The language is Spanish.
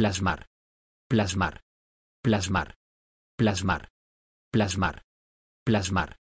plasmar, plasmar, plasmar, plasmar, plasmar, plasmar,